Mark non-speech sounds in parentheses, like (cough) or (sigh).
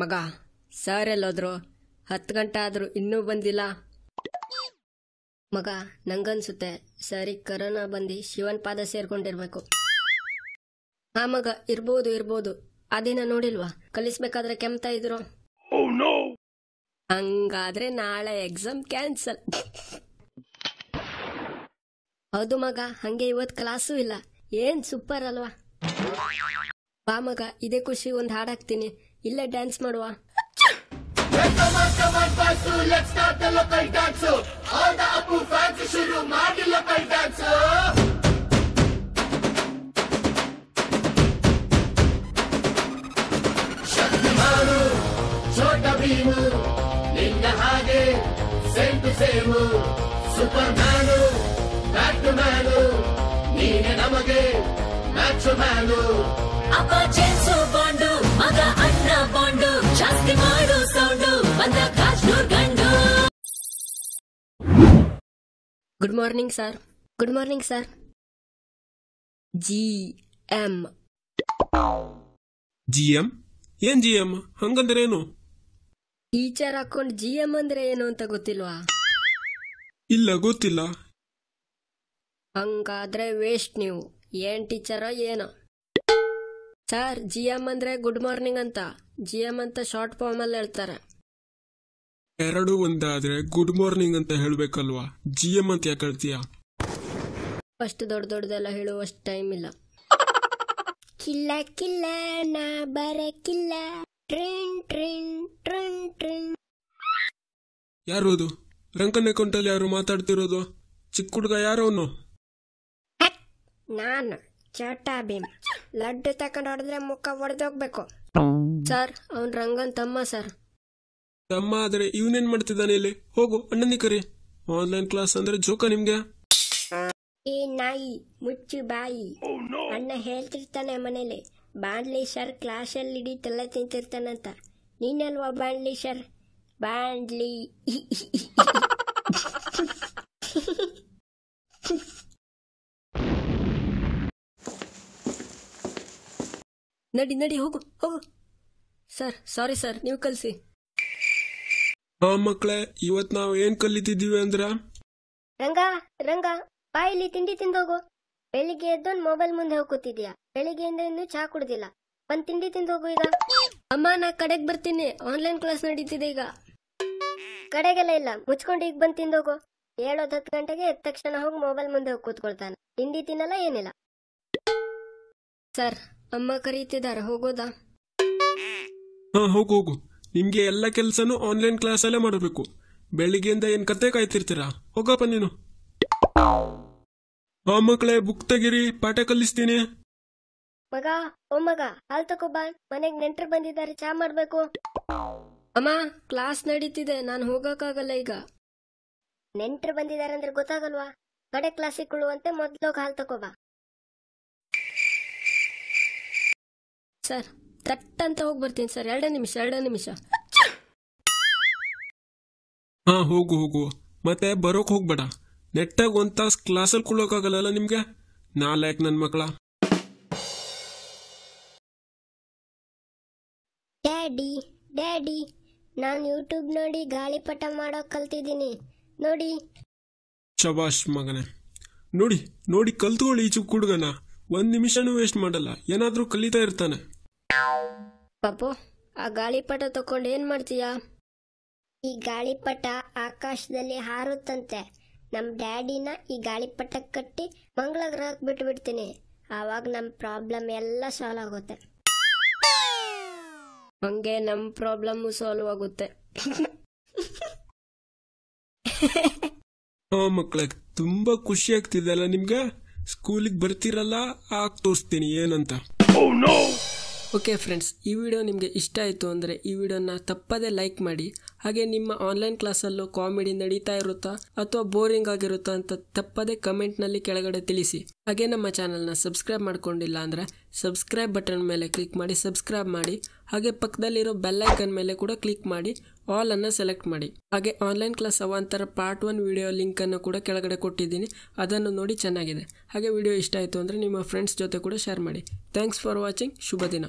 ಮಗ ಸರ್ ಎಲ್ಲೋದ್ರು ಹತ್ತು ಗಂಟೆ ಆದರೂ ಇನ್ನೂ ಬಂದಿಲ್ಲ ಮಗ ನಂಗನ್ಸುತ್ತೆ ಸರಿ ಕರೋನಾ ಬಂದು ಶಿವನ್ ಪಾದ ಸೇರ್ಕೊಂಡಿರ್ಬೇಕು ಆ ಮಗ ಇರ್ಬೋದು ಇರ್ಬೋದು ಅದಿನ ನೋಡಿಲ್ವಾ ಕಲಿಸ್ಬೇಕಾದ್ರೆ ಕೆಮ್ತಾ ಇದ್ರು oh, ಹಂಗಾದ್ರೆ ನಾಳೆ ಎಕ್ಸಾಮ್ ಕ್ಯಾನ್ಸಲ್ ಹೌದು ಮಗ ಹಂಗೆ ಇವತ್ತು ಕ್ಲಾಸು ಇಲ್ಲ ಏನ್ ಸೂಪರ್ ಅಲ್ವಾ ಬಾ ಮಗ ಇದೇ ಖುಷಿ ಒಂದ್ ಹಾಡಾಕ್ತೀನಿ ಇಲ್ಲ ಡ್ಯಾನ್ಸ್ ಮಾಡುವ ನಿನ್ನ ಹಾಗೆ same to same superman batman ನೀನೆ ನಮಗೆ ಮ್ಯಾಚ್ ಮ್ಯಾನು ಅಪ್ಪ ಚೆನ್ಸು good morning sir good morning sir G M G M ಏನ್ ಜಿ ಎಂ ಏನು ಟೀಚರ್ ಹಾಕೊಂಡು ಜಿ ಎಂ ಅಂದ್ರೆ ಏನು ಅಂತ ಗೊತ್ತಿಲ್ವಾ ಇಲ್ಲ ಗೊತ್ತಿಲ್ಲ ಹಂಗಾದ್ರೆ ವೇಸ್ಟ್ ನೀವು ಏನ್ ಟೀಚರೋ ಏನೋ ಸರ್ ಜಿ ಎಂ ಅಂದ್ರೆ ಗುಡ್ ಮಾರ್ನಿಂಗ್ ಅಂತ ಜಿ ಎಂ ಅಂತ ಶಾರ್ಟ್ ಫಾರ್ಮ್ ಅಲ್ಲಿ ಹೇಳ್ತಾರೆ ಎರಡು ಒಂದಾದ್ರೆ ಗುಡ್ ಮಾರ್ನಿಂಗ್ ಅಂತ ಹೇಳ್ಬೇಕಲ್ವಾ ಜಿ ಎಂ ಅಂತ ಯಾಕೆ ಹೇಳ್ತೀಯ ಅಷ್ಟು ದೊಡ್ಡ ದೊಡ್ಡದೆಲ್ಲ ಹೇಳುವಷ್ಟು ಟೈಮ್ ಇಲ್ಲ ಕಿಲ್ಲ ಕಿಲ್ಲ ನಾ ಬರಕಿಲ್ಲ ಟ್ರಿನ್ ಟ್ರಿನ್ ಟ್ರಿನ್ ಟ್ರಿನ್ ಯಾರು ಅದು ರಂಕನ್ ಅಲ್ಲಿ ಯಾರು ಮಾತಾಡ್ತಿರೋದು ಚಿಕ್ಕ ಹುಡುಗ ಯಾರು ಅವನು ನಾನು ಚಾಟಾ ಭೀಮ್ ಲಡ್ಡು ತಕೊಂಡು ಹೊಡೆದ್ರೆ ಮುಖ ಹೊಡೆದೋಗ್ಬೇಕು ಸರ್ ಅವನ್ ರಂಗನ್ ತಮ್ಮ ಸರ್ ತಮ್ಮ ಆದ್ರೆ ಇವನೇನ್ ಮಾಡ್ತಿದ್ದಾನೆ ಇಲ್ಲಿ ಹೋಗು ಅಣ್ಣನಿ ಕರಿ ಆನ್ಲೈನ್ ಕ್ಲಾಸ್ ಅಂದ್ರೆ ಜೋಕ ನಿಮ್ಗೆ ಏ ನಾಯಿ ಮುಚ್ಚು ಬಾಯಿ ಅಣ್ಣ ಹೇಳ್ತಿರ್ತಾನೆ ಮನೇಲಿ ಬಾಂಡ್ಲಿ ಸರ್ ಕ್ಲಾಸ್ ಅಲ್ಲಿ ಇಡೀ ತಲೆ ತಿಂತಿರ್ತಾನಂತ ನೀನಲ್ವಾ ಬಾಂಡ್ಲಿ ಸರ್ ಬಾಂಡ್ಲಿ (laughs) ನಡಿ ನಡಿ ಹೋಗು ಹೋಗು ಸರ್ ಸಾರಿ ಸರ್ ನೀವು ಕಲಿಸಿ ಹಾ ಮಕ್ಕಳೇ ಇವತ್ ನಾವು ಏನ್ ಕಲಿತಿದ್ದೀವಿ ಅಂದ್ರ ರಂಗ ರಂಗ ಬಾಯಿಲಿ ಇಲ್ಲಿ ತಿಂಡಿ ತಿಂದೋಗು ಬೆಳಿಗ್ಗೆ ಎದ್ದೊಂದು ಮೊಬೈಲ್ ಮುಂದೆ ಬೆಳಿಗ್ಗೆ ಬೆಳಿಗ್ಗೆಯಿಂದ ಇನ್ನೂ ಚಾ ಕುಡ್ದಿಲ್ಲ ಒಂದ್ ತಿಂಡಿ ಹೋಗು ಈಗ ಅಮ್ಮ ನಾ ಕಡೆಗ್ ಬರ್ತೀನಿ ಆನ್ಲೈನ್ ಕ್ಲಾಸ್ ನಡೀತಿದೆ ಈಗ ಕಡೆಗೆಲ್ಲ ಇಲ್ಲ ಮುಚ್ಕೊಂಡು ಈಗ ಬಂದ್ ತಿಂದೋಗು ಹೇಳೋದ್ ಹತ್ತು ಗಂಟೆಗೆ ಎದ್ದ ತಕ್ಷಣ ಹೋಗಿ ಮೊಬೈಲ್ ಮುಂದೆ ಹೋಗಿ ಕೂತ್ಕೊಳ್ತಾನೆ ತಿಂಡಿ ತಿನ್ನಲ್ಲ ಏನಿಲ್ಲ ಸರ್ ಅಮ್ಮ ಕರೀತಿದ್ದಾರೆ ಹೋಗೋದಾ ಹಾ ಹೋಗು ಹೋಗು ನಿಮ್ಗೆ ಎಲ್ಲ ಕೆಲಸನೂ ಆನ್ಲೈನ್ ಕ್ಲಾಸ್ ಅಲ್ಲೇ ಮಾಡಬೇಕು ಬೆಳಿಗ್ಗೆಯಿಂದ ಏನ್ ಕತೆ ಕಾಯ್ತಿರ್ತೀರಾ ಹೋಗಪ್ಪ ನೀನು ಆ ಮಕ್ಕಳೇ ಬುಕ್ ತೆಗಿರಿ ಪಾಠ ಕಲಿಸ್ತೀನಿ ಮಗ ಓ ಮಗ ಹಾಲ್ ಬಾ ಮನೆಗೆ ನೆಂಟ್ರು ಬಂದಿದ್ದಾರೆ ಚಾ ಮಾಡ್ಬೇಕು ಅಮ್ಮ ಕ್ಲಾಸ್ ನಡೀತಿದೆ ನಾನು ಹೋಗಕ್ಕಾಗಲ್ಲ ಈಗ ನೆಂಟ್ರು ಬಂದಿದ್ದಾರೆ ಅಂದ್ರೆ ಗೊತ್ತಾಗಲ್ವಾ ಕಡೆ ಕ್ಲಾಸಿಗೆ ಕೊಡುವಂತೆ ಮೊದ್ಲೋಗ ಹಾಲ್ ತಕೋಬಾ ಸರ್ ಥಟ್ ಅಂತ ಹೋಗಿ ಬರ್ತೀನಿ ಸರ್ ಎರಡೇ ನಿಮಿಷ ಎರಡೇ ನಿಮಿಷ ಹಾ ಹೋಗು ಹೋಗು ಮತ್ತೆ ಬರೋಕ್ ಹೋಗ್ಬೇಡ ನೆಟ್ಟಾಗಿ ಒಂದ್ ತಾಸು ಕ್ಲಾಸಲ್ಲಿ ಕೊಡೋಕಾಗಲ್ಲ ನಿಮ್ಗೆ ನಾಲ್ಯಾಕ್ ನನ್ ಮಕ್ಳ ಡ್ಯಾಡಿ ಡ್ಯಾಡಿ ನಾನು ಯೂಟ್ಯೂಬ್ ನೋಡಿ ಗಾಳಿಪಟ ಮಾಡೋಕ್ ಕಲ್ತಿದ್ದೀನಿ ನೋಡಿ ಶಬಾಷ್ ಮಗನೇ ನೋಡಿ ನೋಡಿ ಕಲ್ತ್ಕೊಳ್ಳಿ ಈಚು ಹುಡುಗನ ಒಂದ್ ನಿಮಿಷನೂ ವೇಸ್ಟ್ ಮಾಡಲ್ಲ ಏನಾದ್ರೂ ಕಲಿತಾ ಇರ್ತಾನೆ ಪಾಪು ಆ ಗಾಳಿಪಟ ತಕೊಂಡು ಏನ್ ಮಾಡ್ತೀಯ ಈ ಗಾಳಿಪಟ ಆಕಾಶದಲ್ಲಿ ಹಾರುತ್ತಂತೆ ನಮ್ ಡ್ಯಾಡಿನ ಈ ಗಾಳಿಪಟ ಕಟ್ಟಿ ಮಂಗಳ ಗ್ರಹಕ್ಕೆ ಬಿಟ್ಟು ಬಿಡ್ತೀನಿ ಆವಾಗ ನಮ್ ಪ್ರಾಬ್ಲಮ್ ಎಲ್ಲ ಸಾಲ್ವ್ ಆಗುತ್ತೆ ಹಂಗೆ ನಮ್ ಪ್ರಾಬ್ಲಮ್ ಸಾಲ್ವ್ ಆಗುತ್ತೆ ಮಕ್ಳಿಗೆ ತುಂಬಾ ಖುಷಿ ಆಗ್ತಿದಲ್ಲ ನಿಮ್ಗೆ ಸ್ಕೂಲಿಗೆ ಬರ್ತಿರಲ್ಲ ಆ ತೋರಿಸ್ತೀನಿ ಏನಂತ ಓಕೆ ಫ್ರೆಂಡ್ಸ್ ಈ ವಿಡಿಯೋ ನಿಮಗೆ ಇಷ್ಟ ಆಯಿತು ಅಂದರೆ ಈ ವಿಡಿಯೋನ ತಪ್ಪದೇ ಲೈಕ್ ಮಾಡಿ ಹಾಗೆ ನಿಮ್ಮ ಆನ್ಲೈನ್ ಕ್ಲಾಸಲ್ಲೂ ಕಾಮಿಡಿ ನಡೀತಾ ಇರುತ್ತಾ ಅಥವಾ ಬೋರಿಂಗ್ ಆಗಿರುತ್ತಾ ಅಂತ ತಪ್ಪದೇ ಕಮೆಂಟ್ನಲ್ಲಿ ಕೆಳಗಡೆ ತಿಳಿಸಿ ಹಾಗೆ ನಮ್ಮ ಚಾನಲ್ನ ಸಬ್ಸ್ಕ್ರೈಬ್ ಮಾಡ್ಕೊಂಡಿಲ್ಲ ಅಂದರೆ ಸಬ್ಸ್ಕ್ರೈಬ್ ಬಟನ್ ಮೇಲೆ ಕ್ಲಿಕ್ ಮಾಡಿ ಸಬ್ಸ್ಕ್ರೈಬ್ ಮಾಡಿ ಹಾಗೆ ಪಕ್ಕದಲ್ಲಿರೋ ಬೆಲ್ಲೈಕನ್ ಮೇಲೆ ಕೂಡ ಕ್ಲಿಕ್ ಮಾಡಿ ಆಲ್ ಅನ್ನು ಸೆಲೆಕ್ಟ್ ಮಾಡಿ ಹಾಗೆ ಆನ್ಲೈನ್ ಕ್ಲಾಸ್ ಅವಾಂತರ ಪಾರ್ಟ್ ಒನ್ ವಿಡಿಯೋ ಲಿಂಕನ್ನು ಕೂಡ ಕೆಳಗಡೆ ಕೊಟ್ಟಿದ್ದೀನಿ ಅದನ್ನು ನೋಡಿ ಚೆನ್ನಾಗಿದೆ ಹಾಗೆ ವಿಡಿಯೋ ಇಷ್ಟ ಆಯಿತು ಅಂದರೆ ನಿಮ್ಮ ಫ್ರೆಂಡ್ಸ್ ಜೊತೆ ಕೂಡ ಶೇರ್ ಮಾಡಿ ಥ್ಯಾಂಕ್ಸ್ ಫಾರ್ ವಾಚಿಂಗ್ ಶುಭ ದಿನ